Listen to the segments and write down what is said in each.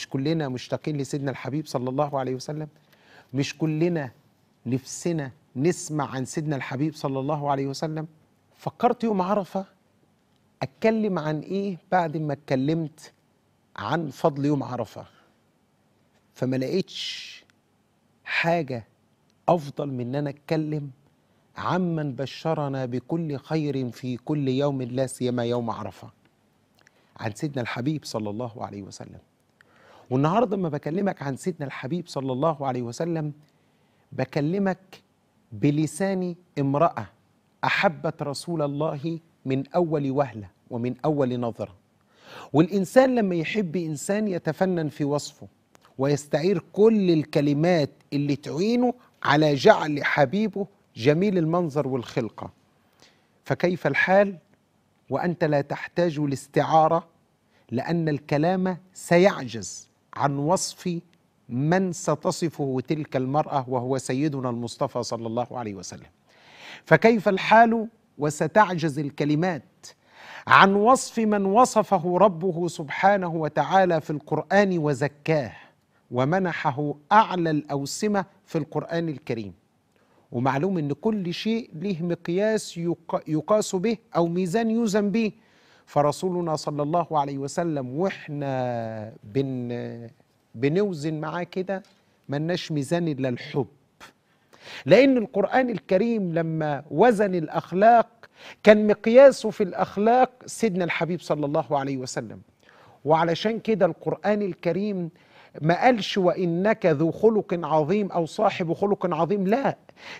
مش كلنا مشتاقين لسيدنا الحبيب صلى الله عليه وسلم مش كلنا نفسنا نسمع عن سيدنا الحبيب صلى الله عليه وسلم فكرت يوم عرفة أتكلم عن إيه بعد ما اتكلمت عن فضل يوم عرفة فما لقيتش حاجة أفضل من أن أنا أتكلم عمن بشرنا بكل خير في كل يوم لا سيما يوم عرفة عن سيدنا الحبيب صلى الله عليه وسلم والنهارده لما بكلمك عن سيدنا الحبيب صلى الله عليه وسلم بكلمك بلسان امرأة أحبت رسول الله من أول وهلة ومن أول نظرة والإنسان لما يحب إنسان يتفنن في وصفه ويستعير كل الكلمات اللي تعينه على جعل حبيبه جميل المنظر والخلقة فكيف الحال وأنت لا تحتاج لاستعارة لأن الكلام سيعجز عن وصف من ستصفه تلك المرأة وهو سيدنا المصطفى صلى الله عليه وسلم فكيف الحال وستعجز الكلمات عن وصف من وصفه ربه سبحانه وتعالى في القرآن وزكاه ومنحه أعلى الأوسمة في القرآن الكريم ومعلوم ان كل شيء له مقياس يقاس به او ميزان يوزن به فرسولنا صلى الله عليه وسلم واحنا بن بنوزن معاه كده ملناش ميزان الا الحب لان القران الكريم لما وزن الاخلاق كان مقياسه في الاخلاق سيدنا الحبيب صلى الله عليه وسلم وعلشان كده القران الكريم ما قالش وانك ذو خلق عظيم او صاحب خلق عظيم لا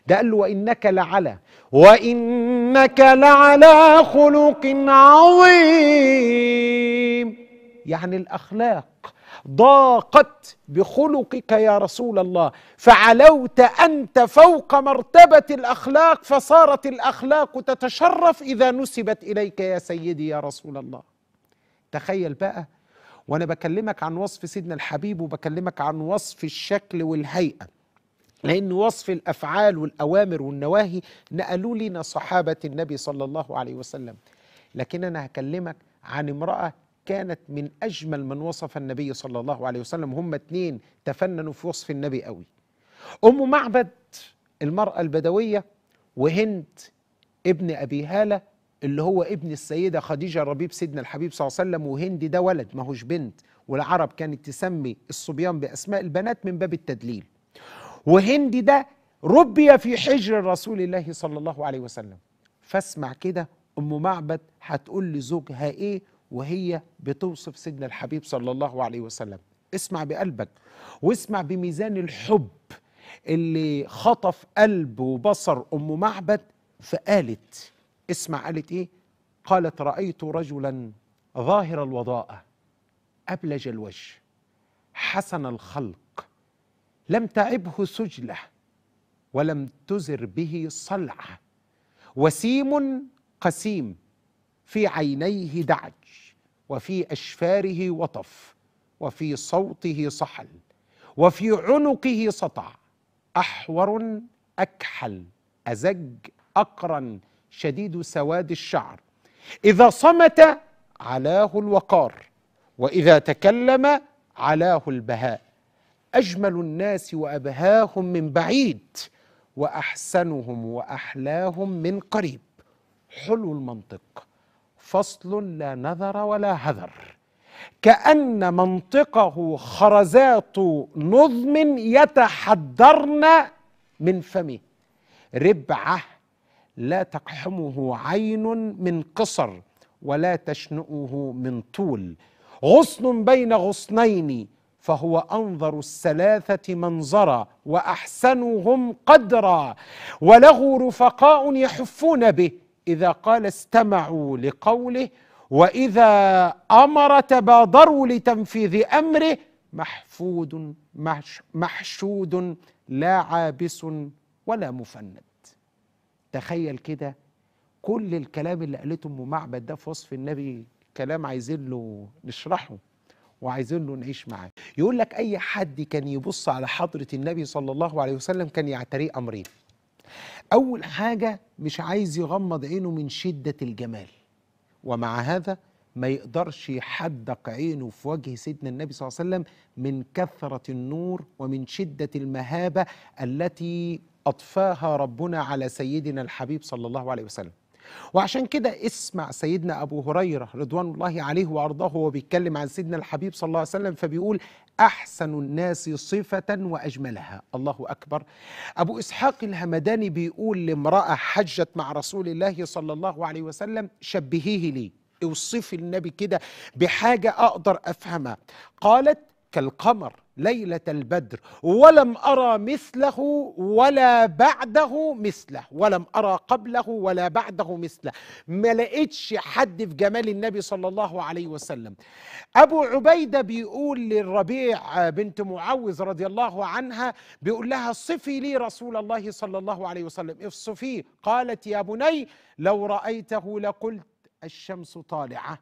ده قال له وانك لعلى وانك لعلى خلق عظيم يعني الاخلاق ضاقت بخلقك يا رسول الله فعلوت انت فوق مرتبه الاخلاق فصارت الاخلاق تتشرف اذا نسبت اليك يا سيدي يا رسول الله تخيل بقى وانا بكلمك عن وصف سيدنا الحبيب وبكلمك عن وصف الشكل والهيئه لأن وصف الأفعال والأوامر والنواهي نقلوا لنا صحابة النبي صلى الله عليه وسلم لكن أنا هكلمك عن امرأة كانت من أجمل من وصف النبي صلى الله عليه وسلم هم اتنين تفننوا في وصف النبي قوي أم معبد المرأة البدوية وهند ابن أبي هالة اللي هو ابن السيدة خديجة ربيب سيدنا الحبيب صلى الله عليه وسلم وهند ده ولد ما هوش بنت والعرب كانت تسمي الصبيان بأسماء البنات من باب التدليل وهند ده ربي في حجر رسول الله صلى الله عليه وسلم فاسمع كده أم معبد هتقول لزوجها إيه وهي بتوصف سيدنا الحبيب صلى الله عليه وسلم اسمع بقلبك واسمع بميزان الحب اللي خطف قلب وبصر أم معبد فقالت اسمع قالت ايه قالت رايت رجلا ظاهر الوضاءه ابلج الوجه حسن الخلق لم تعبه سجله ولم تزر به صلعه وسيم قسيم في عينيه دعج وفي اشفاره وطف وفي صوته صحل وفي عنقه سطع احور اكحل ازج اقرن شديد سواد الشعر إذا صمت علاه الوقار وإذا تكلم علاه البهاء أجمل الناس وأبهاهم من بعيد وأحسنهم وأحلاهم من قريب حلو المنطق فصل لا نذر ولا هذر كأن منطقه خرزات نظم يتحدرن من فمه ربعه لا تقحمه عين من قصر ولا تشنؤه من طول غصن بين غصنين فهو انظر الثلاثه منظرا واحسنهم قدرا وله رفقاء يحفون به اذا قال استمعوا لقوله واذا امر تبادروا لتنفيذ امره محفود محشود لا عابس ولا مفند تخيل كده كل الكلام اللي قالته ام معبد ده في وصف النبي كلام عايزين له نشرحه وعايزين له نعيش معاه يقول لك اي حد كان يبص على حضره النبي صلى الله عليه وسلم كان يعتريه امرين اول حاجه مش عايز يغمض عينه من شده الجمال ومع هذا ما يقدرش يحدق عينه في وجه سيدنا النبي صلى الله عليه وسلم من كثره النور ومن شده المهابه التي أضفاها ربنا على سيدنا الحبيب صلى الله عليه وسلم وعشان كده اسمع سيدنا أبو هريرة رضوان الله عليه وأرضاه وهو بيتكلم عن سيدنا الحبيب صلى الله عليه وسلم فبيقول أحسن الناس صفة وأجملها الله أكبر أبو إسحاق الهمداني بيقول لامرأة حجت مع رسول الله صلى الله عليه وسلم شبهيه لي اوصفي النبي كده بحاجة أقدر أفهمها قالت كالقمر ليلة البدر ولم أرى مثله ولا بعده مثله ولم أرى قبله ولا بعده مثله ما لقيتش حد في جمال النبي صلى الله عليه وسلم أبو عبيدة بيقول للربيع بنت معوذ رضي الله عنها بيقول لها صفي لي رسول الله صلى الله عليه وسلم افصفيه قالت يا بني لو رأيته لقلت الشمس طالعة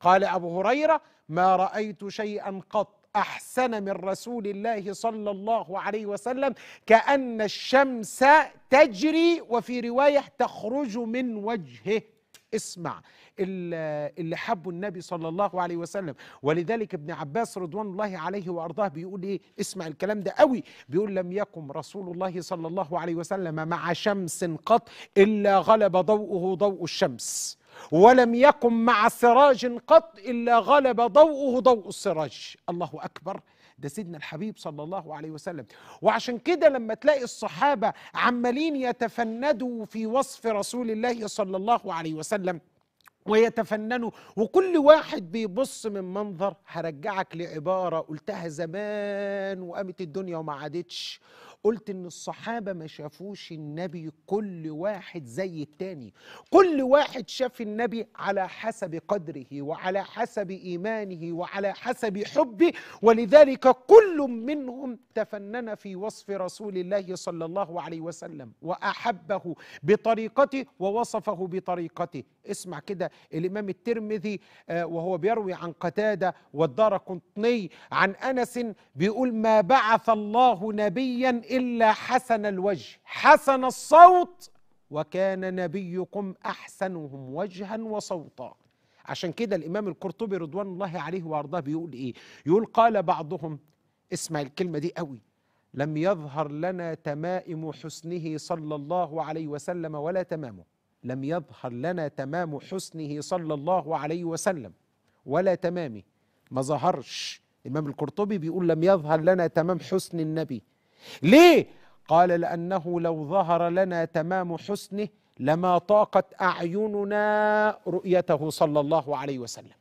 قال أبو هريرة ما رأيت شيئا قط احسن من رسول الله صلى الله عليه وسلم كان الشمس تجري وفي روايه تخرج من وجهه اسمع اللي حبوا النبي صلى الله عليه وسلم ولذلك ابن عباس رضوان الله عليه وارضاه بيقول ايه اسمع الكلام ده قوي بيقول لم يقم رسول الله صلى الله عليه وسلم مع شمس قط الا غلب ضوءه ضوء الشمس ولم يقم مع سراج قط إلا غلب ضوءه ضوء السراج الله أكبر ده سيدنا الحبيب صلى الله عليه وسلم وعشان كده لما تلاقي الصحابة عمالين يتفندوا في وصف رسول الله صلى الله عليه وسلم ويتفننوا وكل واحد بيبص من منظر هرجعك لعبارة قلتها زمان وقامت الدنيا وما عادتش قلت ان الصحابه ما شافوش النبي كل واحد زي التاني كل واحد شاف النبي على حسب قدره وعلى حسب ايمانه وعلى حسب حبه ولذلك كل منهم تفنن في وصف رسول الله صلى الله عليه وسلم واحبه بطريقته ووصفه بطريقته اسمع كده الإمام الترمذي آه، وهو بيروي عن قتادة والدار قطني عن أنس بيقول ما بعث الله نبيا إلا حسن الوجه حسن الصوت وكان نبيكم أحسنهم وجها وصوتا عشان كده الإمام القرطبي رضوان الله عليه وأرضاه بيقول إيه يقول قال بعضهم اسمع الكلمة دي قوي لم يظهر لنا تمائم حسنه صلى الله عليه وسلم ولا تمامه لم يظهر لنا تمام حسنه صلى الله عليه وسلم ولا تمامه ما ظهرش الإمام القرطبي بيقول لم يظهر لنا تمام حسن النبي ليه؟ قال لأنه لو ظهر لنا تمام حسنه لما طاقت أعيننا رؤيته صلى الله عليه وسلم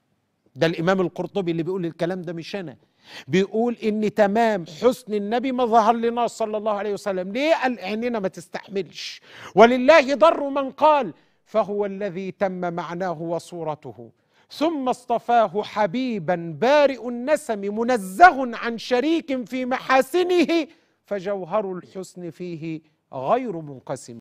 ده الإمام القرطبي اللي بيقول الكلام ده مش أنا بيقول ان تمام حسن النبي ما ظهر لنا صلى الله عليه وسلم ليه قال عيننا ما تستحملش ولله ضر من قال فهو الذي تم معناه وصورته ثم اصطفاه حبيبا بارئ النسم منزه عن شريك في محاسنه فجوهر الحسن فيه غير منقسم